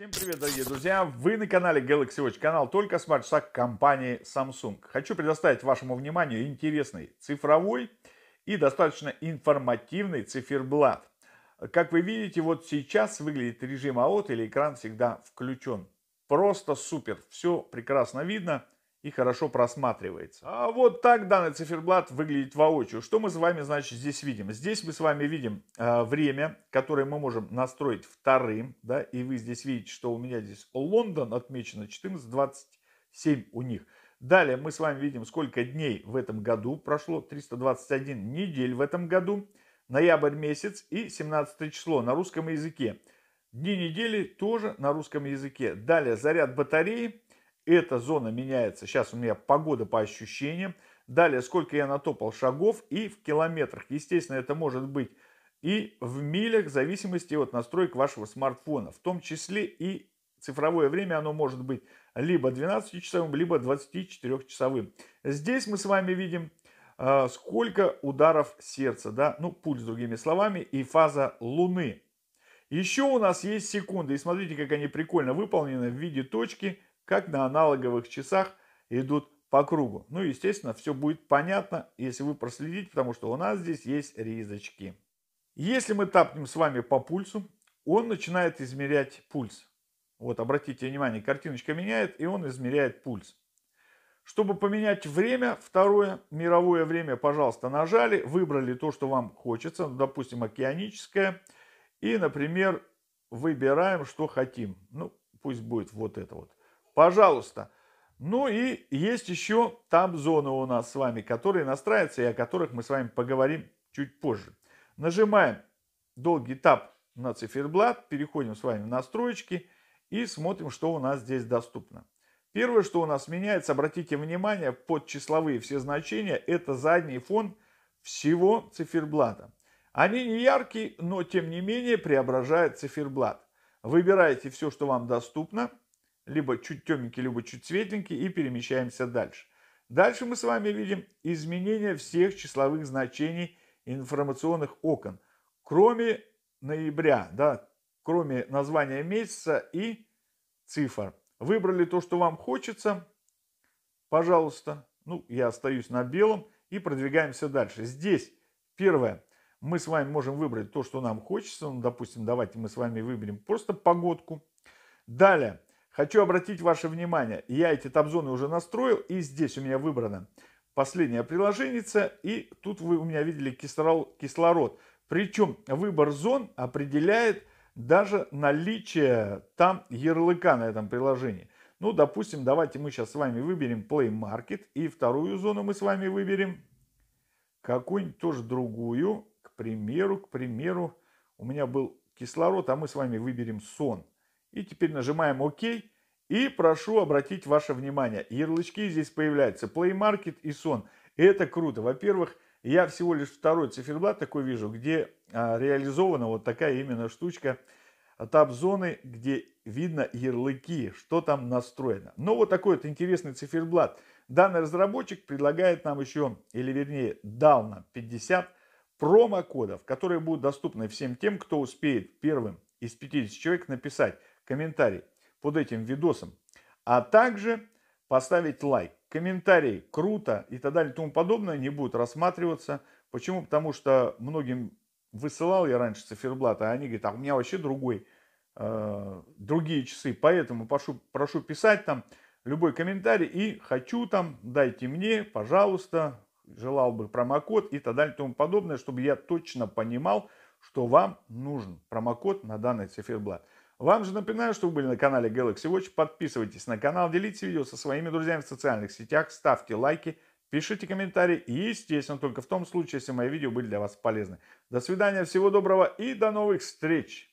Всем привет, дорогие друзья! Вы на канале Galaxy Watch, канал только о смарт-часах компании Samsung. Хочу предоставить вашему вниманию интересный цифровой и достаточно информативный циферблат. Как вы видите, вот сейчас выглядит режим AOT или экран всегда включен. Просто супер, все прекрасно видно, и хорошо просматривается. А вот так данный циферблат выглядит воочию. Что мы с вами, значит, здесь видим? Здесь мы с вами видим э, время, которое мы можем настроить вторым, да, и вы здесь видите, что у меня здесь Лондон отмечено 14.27 у них. Далее мы с вами видим, сколько дней в этом году прошло, 321 недель в этом году, ноябрь месяц и 17 число на русском языке. Дни недели тоже на русском языке. Далее заряд батареи эта зона меняется. Сейчас у меня погода по ощущениям. Далее, сколько я натопал шагов и в километрах. Естественно, это может быть и в милях, в зависимости от настроек вашего смартфона. В том числе и цифровое время, оно может быть либо 12-часовым, либо 24-часовым. Здесь мы с вами видим, а, сколько ударов сердца, да, ну, пульс, другими словами, и фаза Луны. Еще у нас есть секунды, и смотрите, как они прикольно выполнены в виде точки – как на аналоговых часах идут по кругу. Ну, естественно, все будет понятно, если вы проследите, потому что у нас здесь есть резочки. Если мы тапнем с вами по пульсу, он начинает измерять пульс. Вот, обратите внимание, картиночка меняет, и он измеряет пульс. Чтобы поменять время, второе мировое время, пожалуйста, нажали, выбрали то, что вам хочется, ну, допустим, океаническое, и, например, выбираем, что хотим. Ну, пусть будет вот это вот пожалуйста. Ну и есть еще там-зоны у нас с вами, которые настраиваются и о которых мы с вами поговорим чуть позже. Нажимаем долгий таб на циферблат, переходим с вами в настройки и смотрим, что у нас здесь доступно. Первое, что у нас меняется, обратите внимание, под числовые все значения, это задний фон всего циферблата. Они не яркие, но тем не менее преображают циферблат. Выбираете все, что вам доступно либо чуть темненький, либо чуть светленький, и перемещаемся дальше. Дальше мы с вами видим изменение всех числовых значений информационных окон, кроме ноября, да, кроме названия месяца и цифр. Выбрали то, что вам хочется, пожалуйста. Ну, я остаюсь на белом и продвигаемся дальше. Здесь первое, мы с вами можем выбрать то, что нам хочется. Ну, допустим, давайте мы с вами выберем просто погодку. Далее, Хочу обратить ваше внимание, я эти табзоны уже настроил, и здесь у меня выбрано последняя приложение, и тут вы у меня видели кислород. Причем выбор зон определяет даже наличие там ярлыка на этом приложении. Ну, допустим, давайте мы сейчас с вами выберем Play Market, и вторую зону мы с вами выберем какую-нибудь тоже другую. К примеру, к примеру, у меня был кислород, а мы с вами выберем сон. И теперь нажимаем ОК. И прошу обратить ваше внимание, ярлычки здесь появляются, Play Market и Сон. И это круто. Во-первых, я всего лишь второй циферблат такой вижу, где а, реализована вот такая именно штучка таб-зоны, где видно ярлыки, что там настроено. Но ну, вот такой вот интересный циферблат. Данный разработчик предлагает нам еще, или вернее дал нам 50 промокодов, которые будут доступны всем тем, кто успеет первым из 50 человек написать комментарий под этим видосом, а также поставить лайк. Комментарий круто и так далее и тому подобное не будут рассматриваться. Почему? Потому что многим высылал я раньше циферблат, а они говорят, а у меня вообще другой, э, другие часы, поэтому прошу, прошу писать там любой комментарий и хочу там, дайте мне, пожалуйста, желал бы промокод и так далее и тому подобное, чтобы я точно понимал, что вам нужен промокод на данный циферблат. Вам же напоминаю, что вы были на канале Galaxy Watch. Подписывайтесь на канал, делитесь видео со своими друзьями в социальных сетях, ставьте лайки, пишите комментарии и, естественно, только в том случае, если мои видео были для вас полезны. До свидания, всего доброго и до новых встреч!